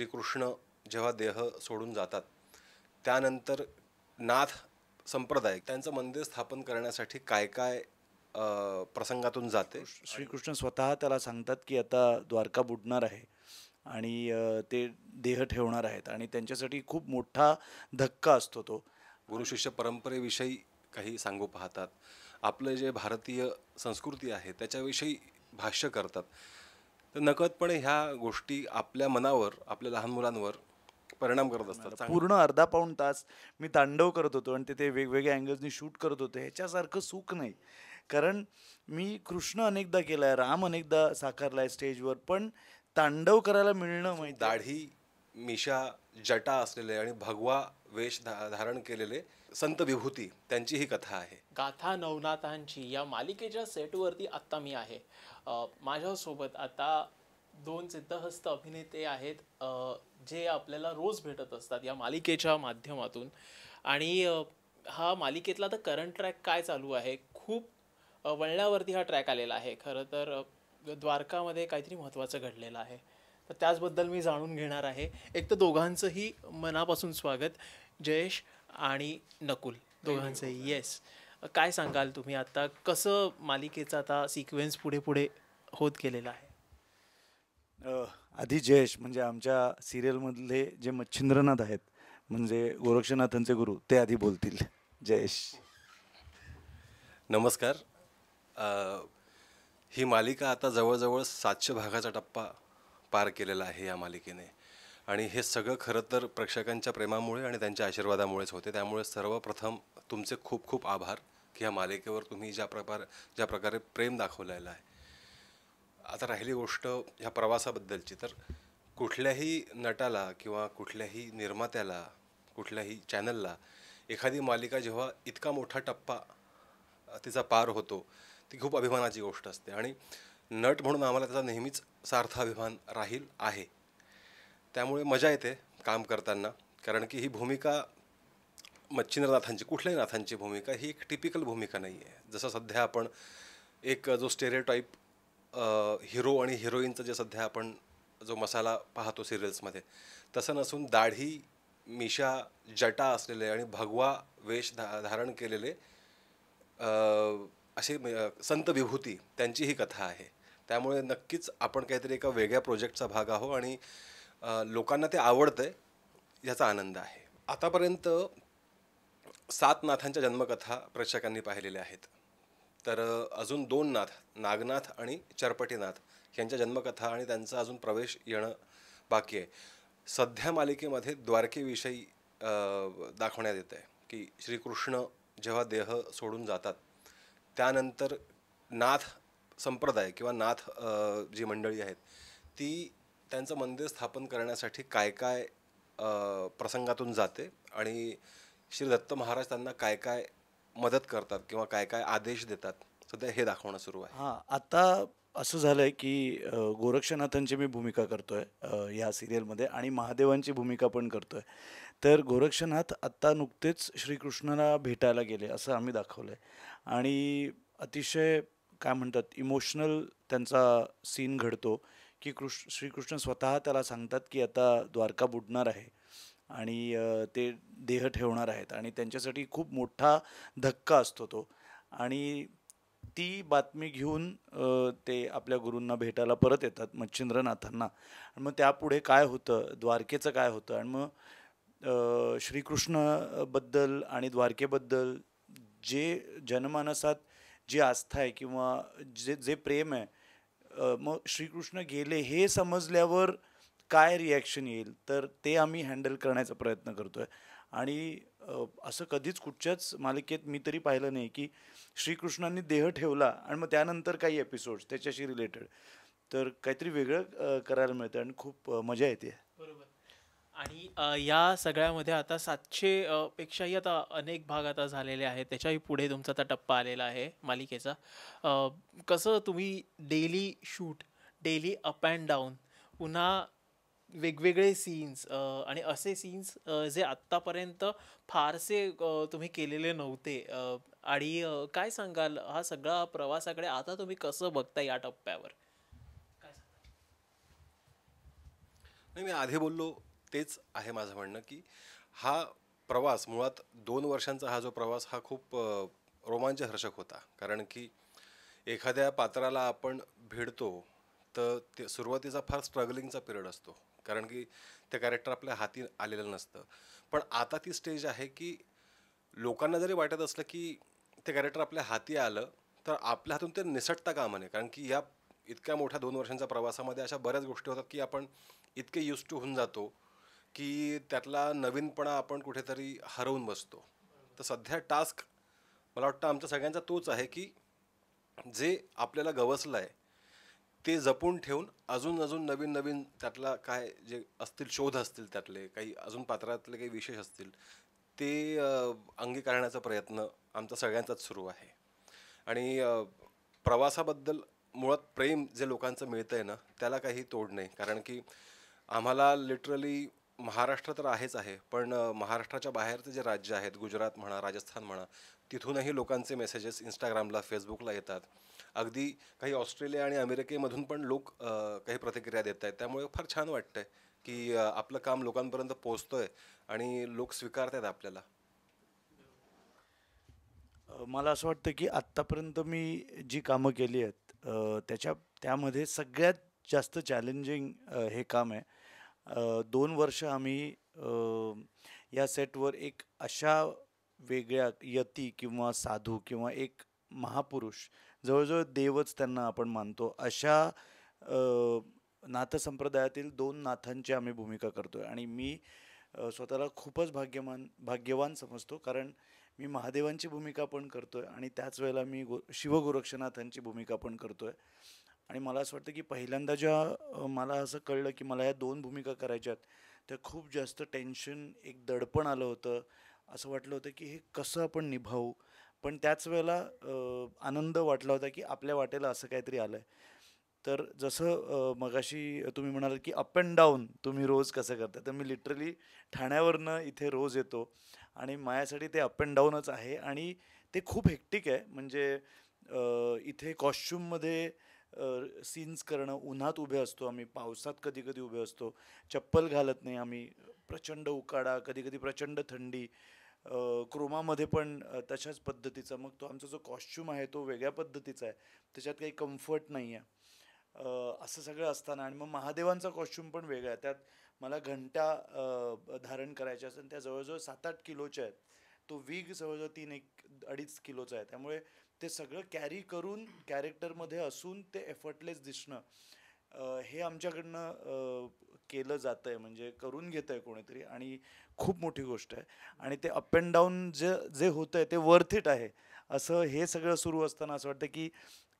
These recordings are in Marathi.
श्रीकृष्ण जेव्हा देह सोडून जातात त्यानंतर नाथ संप्रदाय त्यांचं मंदिर स्थापन करण्यासाठी काय काय प्रसंगातून जाते श्रीकृष्ण स्वतः त्याला सांगतात की आता द्वारका बुडणार आहे आणि ते देह ठेवणार आहेत आणि त्यांच्यासाठी खूप मोठा धक्का असतो तो गुरु शिष्य परंपरेविषयी काही सांगू पाहतात आपलं जे भारतीय संस्कृती आहे त्याच्याविषयी भाष्य करतात तर नकळतपणे ह्या गोष्टी आपल्या मनावर आपल्या लहान मुलांवर परिणाम करत असतात पूर्ण अर्धा पाऊण तास मी तांडव करत होतो आणि तिथे वेगवेगळ्या अँगल्सनी शूट करत होतो ह्याच्यासारखं सुख नाही कारण मी कृष्ण अनेकदा केलाय राम अनेकदा साकारला आहे स्टेजवर पण तांडव करायला मिळणं म्हणजे दाढी मिशा जटा असलेले आणि भगवा वेश धारण केलेले संत विभूती त्यांची ही कथा आहे गाथा नवनाथांची या मालिकेच्या सेटवरती आत्ता मी आहे माझ्यासोबत आता दोन सिद्धहस्त अभिनेते आहेत जे आपल्याला रोज भेटत असतात या मालिकेच्या माध्यमातून आणि हा मालिकेतला तर करंट ट्रॅक काय चालू आहे खूप वळण्यावरती हा ट्रॅक आलेला आहे खरं तर द्वारकामध्ये काहीतरी महत्त्वाचं घडलेलं आहे तर त्याचबद्दल मी जाणून घेणार आहे एक तर दोघांचंही मनापासून स्वागत जयेश आणि नकुल दोघांचंही येस काय सांगाल तुम्ही आता कसं मालिकेचा आता सिक्वेन्स पुढे पुढे होत गेलेला आहे आधी जयेश म्हणजे आमच्या सिरियलमधले जे मच्छिंद्रनाथ आहेत म्हणजे गोरक्षनाथांचे गुरु ते आधी बोलतील जयेश नमस्कार ही मालिका आता जवळजवळ सातशे भागाचा टप्पा पार केलेला आहे या मालिकेने आणि हे सगळं खरं तर प्रेक्षकांच्या प्रेमामुळे आणि त्यांच्या आशीर्वादामुळेच होते त्यामुळे सर्वप्रथम तुमचे खूप खूप आभार की या मालिकेवर तुम्ही ज्या प्रकार ज्या प्रकारे प्रेम दाखवलेलं आहे आता राहिली गोष्ट ह्या प्रवासाबद्दलची तर कुठल्याही नटाला किंवा कुठल्याही निर्मात्याला कुठल्याही चॅनलला एखादी मालिका जेव्हा इतका मोठा टप्पा तिचा पार होतो ती खूप अभिमानाची गोष्ट असते आणि नट म्हणून आम्हाला त्याचा नेहमीच सार्थ अभिमान राहील आहे त्यामुळे मजा येते काम करताना कारण की ही भूमिका मच्छिंद्रनाथांची कुठल्याही नाथांची भूमिका ही एक टिपिकल भूमिका नाही आहे जसं सध्या आपण एक जो स्टेरेटाईप हिरो आणि हिरोईनचं जे सध्या आपण जो मसाला पाहतो सिरियल्समध्ये तसं नसून दाढी मिशा जटा असलेले आणि भगवा वेश धा धारण केलेले असे संत विभूती त्यांची ही कथा आहे त्यामुळे नक्कीच आपण काहीतरी एका वेगळ्या प्रोजेक्टचा भाग आहो आणि लोकांना ते आवडतं याचा आनंद आहे आतापर्यंत सात जन्मकथा प्रेक्षकांनी पाहिलेल्या आहेत तर अजून दोन नाथ नागनाथ आणि चरपटीनाथ यांच्या जन्मकथा आणि त्यांचा अजून प्रवेश येणं बाकी आहे सध्या मालिकेमध्ये द्वारकेविषयी दाखवण्यात येत आहे की श्रीकृष्ण जेव्हा देह सोडून जातात त्यानंतर नाथ संप्रदाय किंवा नाथ जी मंडळी आहेत ती त्यांचं मंदिर स्थापन करण्यासाठी काय काय प्रसंगातून जाते आणि श्री दत्त महाराज त्यांना काय काय मदत करतात किंवा काय काय आदेश देतात सध्या हे दाखवणं सुरू आहे हां आता असं झालं आहे की गोरक्षनाथांची मी भूमिका करतो आहे या सिरियलमध्ये आणि महादेवांची भूमिका पण करतोय तर गोरक्षनाथ आत्ता नुकतेच श्रीकृष्णाला भेटायला गेले असं आम्ही दाखवलं आहे आणि अतिशय काय म्हणतात इमोशनल त्यांचा सीन घडतो की कृष्ण श्रीकृष्ण स्वतः त्याला सांगतात की आता द्वारका बुडणार आहे आणि ते देह ठेवणार आहेत आणि त्यांच्यासाठी खूप मोठा धक्का असतो तो आणि ती बातमी घेऊन ते आपल्या गुरूंना भेटायला परत येतात मच्छिंद्रनाथांना आणि मग त्यापुढे काय होतं द्वारकेचं काय होतं आणि मग श्रीकृष्णबद्दल आणि द्वारकेबद्दल जे जनमानसात जी आस्था आहे किंवा जे जे प्रेम आहे मग श्रीकृष्ण गेले हे समजल्यावर काय रिॲक्शन येईल तर ते आम्ही हँडल करण्याचा प्रयत्न करतो आहे आणि असं कधीच कुठच्याच मालिकेत मी तरी पाहिलं नाही की श्रीकृष्णांनी देह ठेवला आणि मग त्यानंतर काही एपिसोड्स त्याच्याशी रिलेटेड तर काहीतरी वेगळं करायला मिळतं आणि खूप मजा येते बरोबर आणि या सगळ्यामध्ये आता सातशे पेक्षाही आता अनेक भाग आता झालेले आहेत त्याच्याही पुढे तुमचा आता टप्पा आलेला आहे मालिकेचा कसं तुम्ही daily shoot daily up and down पुन्हा वेगवेगळे सीन्स आणि असे सीन्स जे आत्तापर्यंत फारसे तुम्ही केलेले नव्हते आणि काय सांगाल हा सगळा प्रवासाकडे आता तुम्ही कसं बघता या टप्प्यावर नाही मी आधी बोललो तेच आहे माझं म्हणणं की हा प्रवास मुळात दोन वर्षांचा हा जो प्रवास हा खूप रोमांचहर्षक होता कारण की एखाद्या पात्राला आपण भेटतो तर ते सुरुवातीचा फार स्ट्रगलिंगचा पिरियड असतो कारण की ते कॅरेक्टर आपल्या हाती आलेलं नसतं पण आता ती स्टेज आहे की लोकांना जरी वाटत असलं की ते कॅरेक्टर आपल्या हाती आलं तर आपल्या हातून ते निसटता कामा नये कारण की या इतक्या मोठ्या दोन वर्षांच्या प्रवासामध्ये अशा बऱ्याच गोष्टी होतात की आपण इतके युज टू होऊन जातो की त्यातला नवीनपणा आपण कुठेतरी हरवून बसतो तर सध्या टास्क मला वाटतं आमच्या सगळ्यांचा तोच आहे की जे आपल्याला गवसलं आहे ते जपून ठेवून अजून अजून नवीन नवीन त्यातला काय जे असतील शोध असतील त्यातले काही अजून पात्रातले काही विशेष असतील ते अंगीकारण्याचा प्रयत्न आमचा सगळ्यांचाच सुरू आहे आणि प्रवासाबद्दल मुळात प्रेम जे लोकांचं मिळतं आहे ना त्याला काही तोड नाही कारण की आम्हाला लिटरली महाराष्ट्र तर आहेच आहे पण महाराष्ट्राच्या बाहेरचे जे राज्य आहेत गुजरात म्हणा राजस्थान म्हणा तिथूनही लोकांचे मेसेजेस इंस्टाग्रामला फेसबुकला येतात अगदी काही ऑस्ट्रेलिया आणि अमेरिकेमधून पण लोक काही प्रतिक्रिया देत आहेत त्यामुळे फार छान वाटतंय की आपलं काम लोकांपर्यंत पोहोचतोय आणि लोक स्वीकारतात आपल्याला मला असं वाटतं की आत्तापर्यंत मी जी कामं केली आहेत त्याच्या त्यामध्ये सगळ्यात जास्त चॅलेंजिंग हे काम आहे दोन वर्ष आम्ही या सेटवर एक अशा वेगळ्या यती किंवा साधू किंवा एक महापुरुष जवळजवळ देवच त्यांना आपण मानतो अशा नाथसंप्रदायातील दोन नाथांची आम्ही भूमिका करतो आहे आणि मी स्वतःला खूपच भाग्यमान भाग्यवान समजतो कारण मी महादेवांची भूमिका पण करतो आहे आणि त्याच वेळेला मी गो शिवगोरक्षनाथांची भूमिका पण करतो आहे आणि मला असं वाटतं की पहिल्यांदा ज्या मला असं कळलं की मला या दोन भूमिका करायच्यात त्या खूप जास्त टेन्शन एक दडपण आलं होतं असं वाटलं होतं की हे कसं आपण निभावू पण त्याच वेळेला आनंद वाटला होता की आपल्या वाटेला असं काहीतरी आलं आहे तर जसं मगाशी तुम्ही म्हणाल की अप अँड डाऊन तुम्ही रोज कसं करता तर मी लिटरली ठाण्यावरनं इथे रोज येतो आणि माझ्यासाठी ते अप अँड डाऊनच आहे आणि ते खूप हेक्टिक आहे म्हणजे इथे कॉस्च्युममध्ये सीन्स करणं उन्हात उभे असतो आम्ही पावसात कधी कधी उभे असतो चप्पल घालत नाही आम्ही प्रचंड उकाडा कधी कधी प्रचंड थंडी क्रोमामध्ये पण तशाच पद्धतीचा मग तो आमचा जो कॉस्च्युम आहे तो वेगळ्या पद्धतीचा आहे त्याच्यात काही कम्फर्ट नाही आहे असं सगळं असताना आणि मग महादेवांचा कॉस्च्युम पण वेगळा आहे त्यात मला घंटा धारण करायच्या असतात त्या जवळजवळ सात आठ किलोच्या आहेत तो वीग जवळजवळ तीन एक अडीच किलोचा आहे त्यामुळे ते सगळं कॅरी करून कॅरेक्टरमध्ये असून ते एफर्टलेस दिसणं हे आमच्याकडनं केलं जात आहे म्हणजे करून घेत आहे कोणीतरी आणि खूप मोठी गोष्ट आहे आणि ते अप अँड डाऊन जे जे होतं आहे ते वर्थ इट आहे असं हे सगळं सुरू असताना असं वाटतं की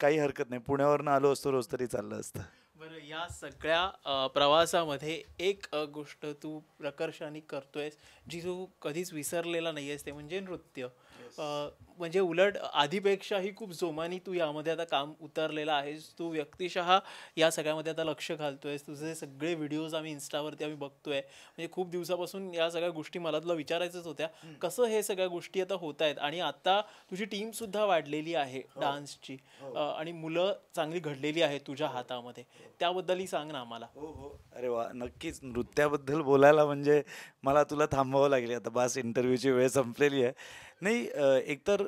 काही हरकत नाही पुण्यावरनं आलो असतो रोज तरी चाललं असतं बरं या सगळ्या प्रवासामध्ये एक गोष्ट तू प्रकर्षाने करतोयस जी तू कधीच विसरलेला नाही आहेस ते म्हणजे नृत्य म्हणजे उलट आधीपेक्षाही खूप जोमानी तू यामध्ये आता काम उतरलेलं आहेस तू व्यक्तिशः या सगळ्यामध्ये आता लक्ष घालतोयस तुझे सगळे व्हिडिओज आम्ही इन्स्टावरती आम्ही बघतोय म्हणजे खूप दिवसापासून या सगळ्या गोष्टी मला तुला विचारायचंच होत्या कसं हे सगळ्या गोष्टी आता होत आहेत आणि आता तुझी टीम सुद्धा वाढलेली आहे डान्सची हो. हो. आणि मुलं चांगली घडलेली आहेत तुझ्या हो. हातामध्ये त्याबद्दलही सांग ना आम्हाला अरे वा नक्कीच नृत्याबद्दल बोलायला म्हणजे मला तुला थांबावं लागेल आता बास इंटरव्ह्यूची वेळ संपलेली आहे नाही एकतर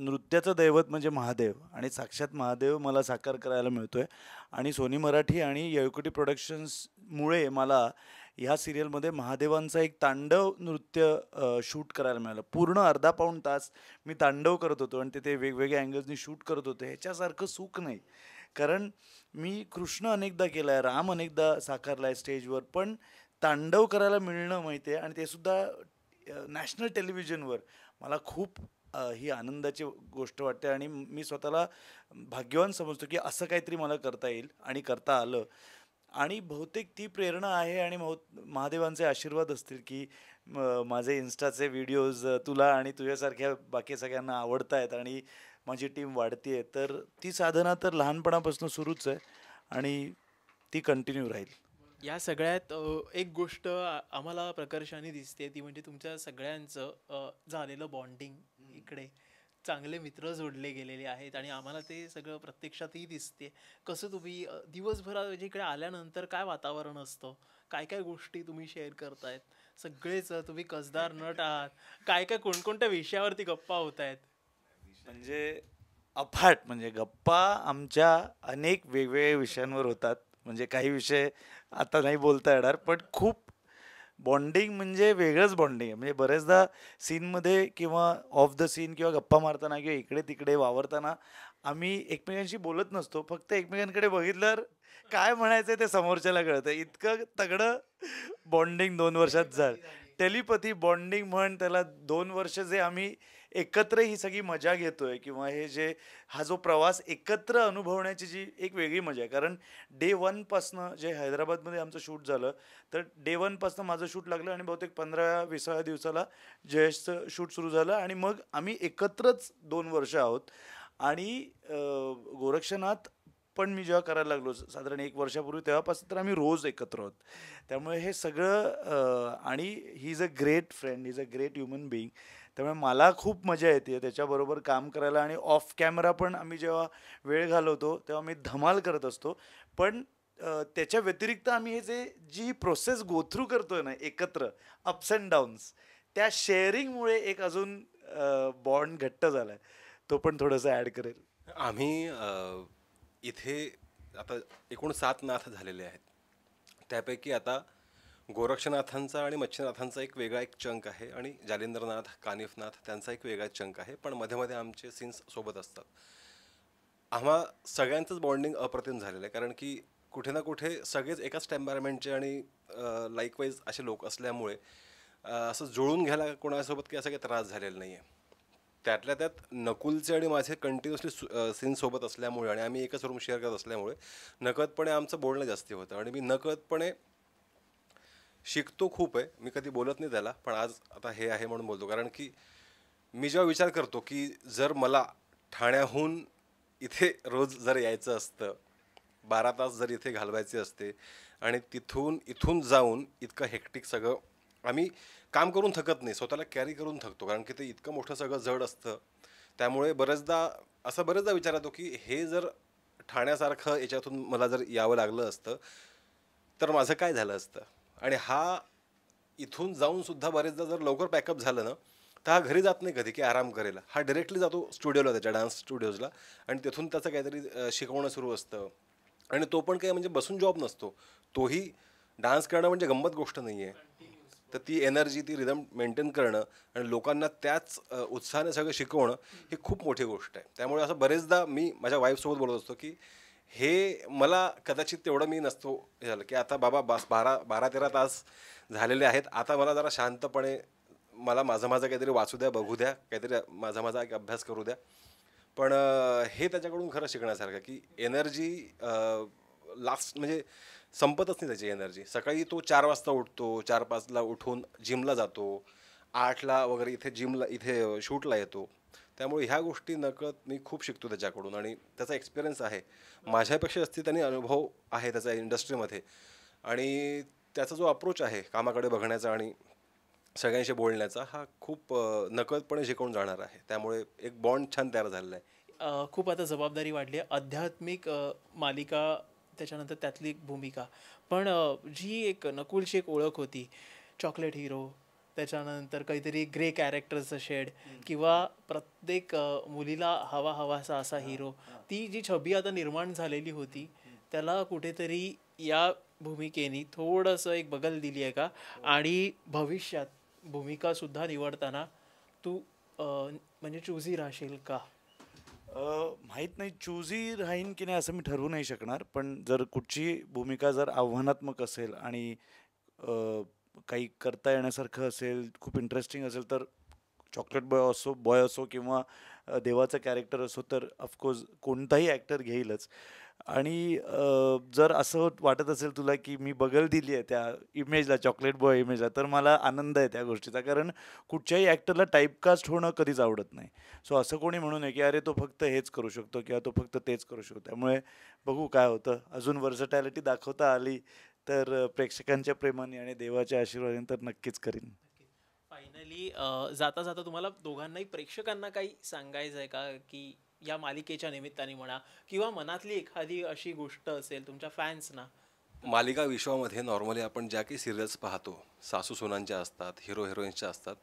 नृत्याचं दैवत म्हणजे महादेव आणि साक्षात महादेव मला साकार करायला मिळतोय आणि सोनी मराठी आणि येळकुटी प्रोडक्शन्समुळे मला ह्या सिरियलमध्ये महादेवांचा एक तांडव नृत्य शूट करायला मिळालं पूर्ण अर्धा पाऊण तास मी तांडव करत होतो आणि तिथे वेगवेगळ्या अँगल्सनी शूट करत होतो ह्याच्यासारखं सुख नाही कारण मी कृष्ण अनेकदा केला आहे राम अनेकदा साकारला आहे स्टेजवर पण तांडव करायला मिळणं माहिती आहे आणि ते सुद्धा नॅशनल टेलिव्हिजनवर मला खूप ही आनंदाची गोष्ट वाटते आणि मी स्वतःला भाग्यवान समजतो की असं काहीतरी मला करता येईल आणि करता आलं आणि बहुतेक ती प्रेरणा आहे आणि महादेवांचे आशीर्वाद असतील की माझे इन्स्टाचे व्हिडिओज तुला आणि तुझ्यासारख्या बाकी सगळ्यांना आवडत आहेत आणि माझी टीम आहे तर ती साधना तर लहानपणापासून सुरूच आहे आणि ती कंटिन्यू राहील या सगळ्यात एक गोष्ट आम्हाला प्रकर्षाने दिसते ती म्हणजे तुमच्या सगळ्यांचं झालेलं बॉन्डिंग इकडे चांगले मित्र जोडले गेलेले आहेत आणि आम्हाला ते सगळं प्रत्यक्षातही दिसते कसं तुम्ही दिवसभरात म्हणजे इकडे आल्यानंतर काय वातावरण असतं काय काय गोष्टी तुम्ही शेअर करतायत सगळेच तुम्ही कसदार नट आहात काय काय कोणकोणत्या विषयावरती गप्पा होत आहेत म्हणजे अफाट म्हणजे गप्पा आमच्या अनेक वेगवेगळ्या विषयांवर होतात म्हणजे काही विषय आता नाही बोलता येणार पण खूप बॉन्डिंग म्हणजे वेगळंच बॉन्डिंग आहे म्हणजे बरेचदा सीनमध्ये किंवा ऑफ द सीन किंवा गप्पा मारताना किंवा इकडे तिकडे वावरताना आम्ही एकमेकांशी बोलत नसतो फक्त एकमेकांकडे बघितल्यावर काय म्हणायचं ते समोरच्याला कळतं इतकं तगडं बॉन्डिंग दोन वर्षात झालं टेलिपथी बॉन्डिंग म्हण त्याला दोन वर्ष जे आम्ही एकत्र ही सगळी मजा घेतोय किंवा हे जे हा जो प्रवास एकत्र अनुभवण्याची जी एक वेगळी मजा आहे कारण डे वनपासनं जे हैदराबादमध्ये आमचं शूट झालं तर डे वनपासनं माझं शूट लागलं आणि बहुतेक पंधरा विसाव्या दिवसाला जयेशचं शूट सुरू झालं आणि मग आम्ही एकत्रच दोन वर्ष आहोत आणि गोरक्षनाथ पण मी जेव्हा करायला लागलो साधारण एक वर्षापूर्वी तेव्हापासून तर आम्ही रोज एकत्र आहोत त्यामुळे हे सगळं आणि he is a great friend is a great human being त्यामुळे मला खूप मजा येते त्याच्याबरोबर काम करायला आणि ऑफ कॅमेरा पण आम्ही जेव्हा वेळ घालवतो तेव्हा मी धमाल करत असतो पण त्याच्या व्यतिरिक्त आम्ही हे जे जी प्रोसेस गोथ्रू आहे ना एकत्र अप्स अँड डाऊन्स त्या शेअरिंगमुळे एक अजून बॉन्ड घट्ट झाला आहे तो पण थोडंसं ॲड करेल आम्ही इथे आता एकूण सात नाथ झालेले आहेत त्यापैकी आता गोरक्षनाथांचा आणि मच्छीनाथांचा एक वेगळा एक चंक आहे आणि जालिंद्रनाथ कानिफनाथ त्यांचा एक वेगळा चंक आहे पण मध्ये मध्ये आमचे सीन्स सोबत असतात आम्हा सगळ्यांचंच बॉन्डिंग अप्रतिम झालेलं आहे कारण की कुठे ना कुठे सगळेच एकाच टेम्परामेंटचे आणि लाईकवाईज असे लोक असल्यामुळे असं जुळून घ्यायला कोणासोबत की असा काही त्रास झालेला नाही आहे त्यातल्या त्यात नकुलचे आणि माझे कंटिन्युअसली सीन सोबत असल्यामुळे आणि आम्ही एकच रूम शेअर करत असल्यामुळे नकदपणे आमचं बोलणं जास्ती होतं आणि मी नकदपणे शिकतो खूप आहे मी कधी बोलत नाही त्याला पण आज आता हे आहे म्हणून बोलतो कारण की मी जेव्हा विचार करतो की जर मला ठाण्याहून इथे रोज जर यायचं असतं बारा तास जर इथे घालवायचे असते आणि तिथून इथून जाऊन इतकं हेक्टिक सगळं आम्ही काम करून थकत नाही स्वतःला कॅरी करून थकतो कारण की ते इतकं मोठं सगळं जड असतं त्यामुळे बरेचदा असा बरेचदा विचार येतो की हे जर ठाण्यासारखं याच्यातून मला जर यावं लागलं असतं तर माझं काय झालं असतं आणि हा इथून जाऊनसुद्धा बरेचदा जर लवकर पॅकअप झालं ना तर हा घरी जात नाही कधी की आराम करेल हा डिरेक्टली जातो स्टुडिओला त्याच्या डान्स स्टुडिओजला आणि तिथून त्याचं काहीतरी शिकवणं सुरू असतं आणि तो पण काही म्हणजे बसून जॉब नसतो तोही डान्स करणं म्हणजे गंमत गोष्ट नाही आहे तर ती एनर्जी ती रिदम मेंटेन करणं आणि लोकांना त्याच उत्साहाने सगळं शिकवणं ही खूप मोठी गोष्ट आहे त्यामुळे असं बरेचदा मी माझ्या वाईफसोबत बोलत असतो की हे मला कदाचित तेवढं मी नसतो झालं की आता बाबा बास बारा बारा तेरा तास झालेले आहेत आता मला जरा शांतपणे मला माझं माझं काहीतरी वाचू द्या बघू द्या काहीतरी माझा माझा एक अभ्यास करू द्या पण हे त्याच्याकडून खरं शिकण्यासारखं की एनर्जी लास्ट म्हणजे संपतच नाही त्याची एनर्जी सकाळी तो चार वाजता उठतो चार पाचला उठून जिमला जातो आठला वगैरे इथे जिमला इथे शूटला येतो त्यामुळे ह्या गोष्टी नकळत मी खूप शिकतो त्याच्याकडून आणि त्याचा एक्सपिरियन्स आहे माझ्यापेक्षा जास्ती त्यांनी अनुभव आहे त्याचा इंडस्ट्रीमध्ये आणि त्याचा जो अप्रोच आहे कामाकडे बघण्याचा आणि सगळ्यांशी बोलण्याचा हा खूप नकळतपणे शिकवून जाणार आहे त्यामुळे एक बॉन्ड छान तयार झालेला आहे खूप आता जबाबदारी वाढली आहे आध्यात्मिक मालिका त्याच्यानंतर त्यातली एक भूमिका पण जी एक नकुलची एक ओळख होती चॉकलेट हिरो त्याच्यानंतर काहीतरी ग्रे कॅरेक्टरचं शेड किंवा प्रत्येक मुलीला हवा हवासा असा हिरो ती जी छबी आता निर्माण झालेली होती त्याला कुठेतरी या भूमिकेनी थोडंसं एक बगल दिली आहे का हो. आणि भविष्यात भूमिकासुद्धा निवडताना तू म्हणजे चुझी राहशील का माहीत नाही चूजी राहीन की नाही असं मी ठरवू नाही शकणार पण जर कुठची भूमिका जर आव्हानात्मक असेल आणि काही करता येण्यासारखं असेल खूप इंटरेस्टिंग असेल तर चॉकलेट बॉय असो बॉय असो किंवा देवाचं कॅरेक्टर असो तर ऑफकोर्स कोणताही ॲक्टर घेईलच आणि जर असं वाटत असेल तुला की मी बगल दिली आहे त्या इमेजला चॉकलेट बॉय इमेजला तर मला आनंद आहे त्या गोष्टीचा कारण कुठच्याही ॲक्टरला टाईपकास्ट होणं कधीच आवडत नाही सो असं कोणी म्हणू नये की अरे तो फक्त हेच करू शकतो किंवा तो फक्त तेच करू शकतो त्यामुळे बघू काय होतं अजून वर्सटॅलिटी दाखवता आली तर प्रेक्षकांच्या प्रेमाने आणि देवाच्या आशीर्वादाने तर नक्कीच करीन फायनली जाता जाता तुम्हाला दोघांनाही प्रेक्षकांना काही सांगायचं आहे का की या मालिकेच्या निमित्ताने म्हणा किंवा मनातली एखादी अशी गोष्ट असेल तुमच्या फॅन्सना मालिका विश्वामध्ये नॉर्मली आपण ज्या काही सिरियल्स पाहतो सासू सुनांच्या असतात हिरो हिरोईन्सच्या असतात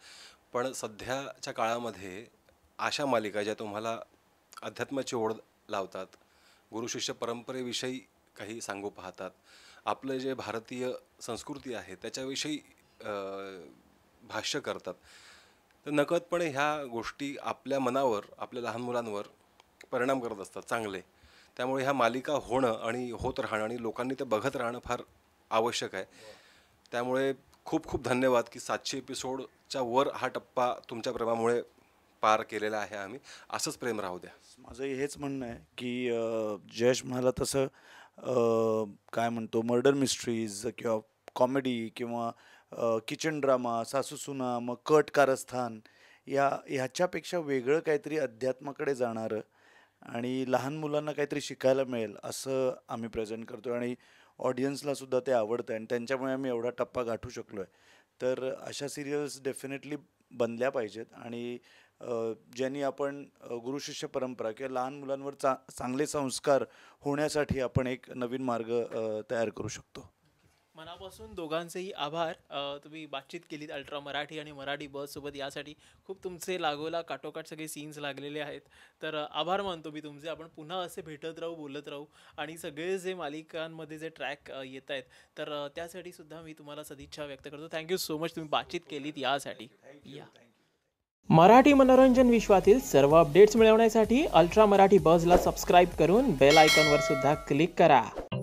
पण सध्याच्या काळामध्ये अशा मालिका ज्या तुम्हाला अध्यात्माची ओढ लावतात गुरुशिष्य परंपरेविषयी काही सांगू पाहतात आपलं जे भारतीय संस्कृती आहे त्याच्याविषयी भाष्य करतात तर नकळतपणे ह्या गोष्टी आपल्या मनावर आपल्या लहान मुलांवर परिणाम करत असतात चांगले त्यामुळे ह्या मालिका होणं आणि होत राहणं आणि लोकांनी ते बघत राहणं फार आवश्यक आहे त्यामुळे खूप खूप धन्यवाद की सातशे एपिसोडच्या वर हा टप्पा तुमच्या प्रेमामुळे पार केलेला आहे आम्ही असंच प्रेम राहू द्या माझं हेच म्हणणं आहे की जयश म्हणाला तसं काय म्हणतो मर्डर मिस्ट्रीज किंवा कॉमेडी किंवा किचन ड्रामा सासूसुना मग कट कारस्थान या ह्याच्यापेक्षा वेगळं काहीतरी अध्यात्माकडे जाणारं आणि लहान मुलांना काहीतरी शिकायला मिळेल असं आम्ही प्रेझेंट करतो आणि ऑडियन्सला सुद्धा ते आवडतं आणि त्यांच्यामुळे आम्ही एवढा टप्पा गाठू शकलो आहे तर अशा सिरियल्स डेफिनेटली बनल्या पाहिजेत आणि ज्यांनी आपण गुरुशिष्य परंपरा किंवा लहान मुलांवर चा चांगले संस्कार होण्यासाठी आपण एक नवीन मार्ग तयार करू शकतो मनापासून दोघांचेही आभार तुम्ही बातचीत केलीत अल्ट्रा मराठी आणि मराठी बससोबत यासाठी खूप तुमचे लागोला काटोकाट सगळे सीन्स लागलेले आहेत तर आभार मानतो मी तुमचे आपण पुन्हा असे भेटत राहू बोलत राहू आणि सगळे जे मालिकांमध्ये जे ट्रॅक येत आहेत तर त्यासाठी सुद्धा मी तुम्हाला सदिच्छा व्यक्त करतो थँक्यू सो मच तुम्ही बातचीत केलीत यासाठी या मराठी मनोरंजन विश्वातील सर्व अपडेट्स मिळवण्यासाठी अल्ट्रा मराठी बसला सबस्क्राईब करून बेल आयकॉनवर सुद्धा क्लिक करा